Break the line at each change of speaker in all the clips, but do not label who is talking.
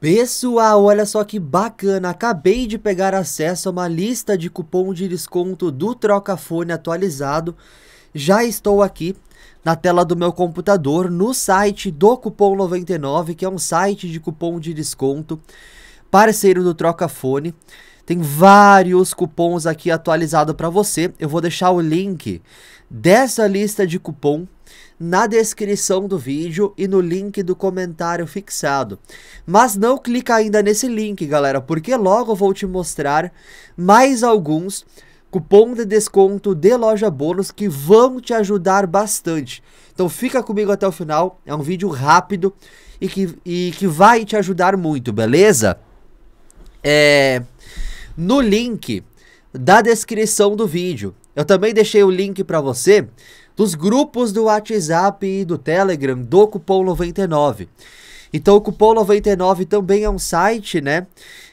Pessoal, olha só que bacana, acabei de pegar acesso a uma lista de cupom de desconto do Trocafone atualizado. Já estou aqui na tela do meu computador no site do Cupom 99, que é um site de cupom de desconto, parceiro do Trocafone. Tem vários cupons aqui atualizado para você. Eu vou deixar o link dessa lista de cupom na descrição do vídeo e no link do comentário fixado. Mas não clica ainda nesse link, galera, porque logo vou te mostrar mais alguns cupom de desconto de loja bônus que vão te ajudar bastante. Então fica comigo até o final, é um vídeo rápido e que, e que vai te ajudar muito, beleza? É, no link da descrição do vídeo eu também deixei o link para você dos grupos do WhatsApp e do Telegram do Cupom 99. Então o Cupom 99 também é um site, né?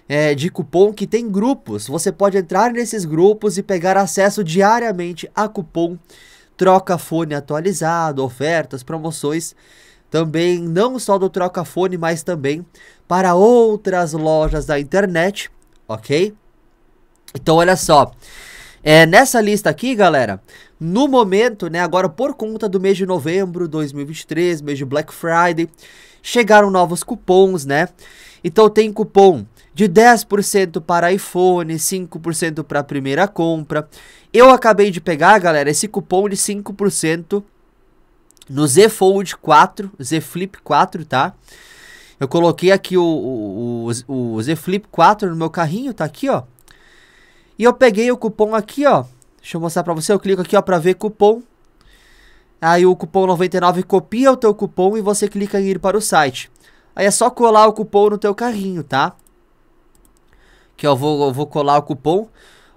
É, de cupom que tem grupos. Você pode entrar nesses grupos e pegar acesso diariamente a cupom, troca fone atualizado, ofertas, promoções. Também não só do troca fone, mas também para outras lojas da internet, ok? Então olha só. É, nessa lista aqui, galera, no momento, né, agora por conta do mês de novembro 2023, mês de Black Friday, chegaram novos cupons, né? Então tem cupom de 10% para iPhone, 5% para a primeira compra. Eu acabei de pegar, galera, esse cupom de 5% no Z Fold 4, Z Flip 4, tá? Eu coloquei aqui o, o, o, o Z Flip 4 no meu carrinho, tá aqui, ó. E eu peguei o cupom aqui, ó. Deixa eu mostrar pra você. Eu clico aqui, ó, pra ver cupom. Aí o cupom 99 copia o teu cupom e você clica em ir para o site. Aí é só colar o cupom no teu carrinho, tá? Que eu vou, eu vou colar o cupom.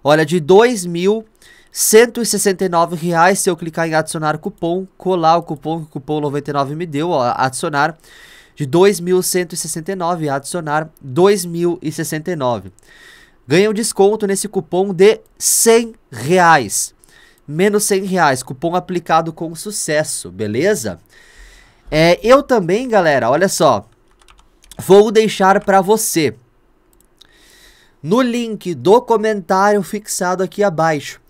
Olha, de R$ 2.169 se eu clicar em adicionar cupom, colar o cupom que o cupom 99 me deu, ó, adicionar de 2.169 adicionar 2.069 ganha um desconto nesse cupom de 100 reais. Menos 100 reais, cupom aplicado com sucesso, beleza? É, eu também, galera, olha só, vou deixar para você no link do comentário fixado aqui abaixo.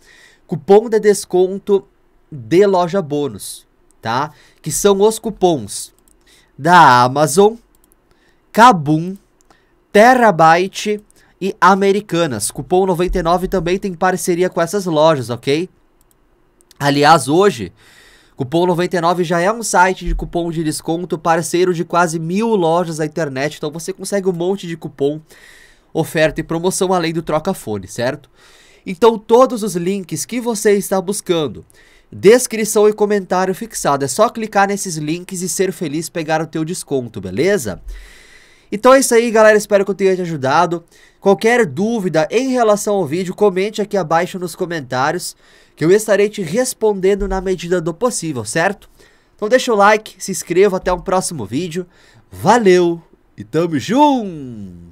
Cupom de desconto de loja bônus, tá? Que são os cupons da Amazon, Kabum, Terabyte e Americanas. Cupom 99 também tem parceria com essas lojas, ok? Aliás, hoje, Cupom 99 já é um site de cupom de desconto parceiro de quase mil lojas da internet, então você consegue um monte de cupom, oferta e promoção além do troca-fone, certo? Então todos os links que você está buscando, descrição e comentário fixado, é só clicar nesses links e ser feliz pegar o teu desconto, beleza? Então é isso aí, galera. Espero que eu tenha te ajudado. Qualquer dúvida em relação ao vídeo, comente aqui abaixo nos comentários, que eu estarei te respondendo na medida do possível, certo? Então deixa o like, se inscreva, até um próximo vídeo. Valeu e tamo junto!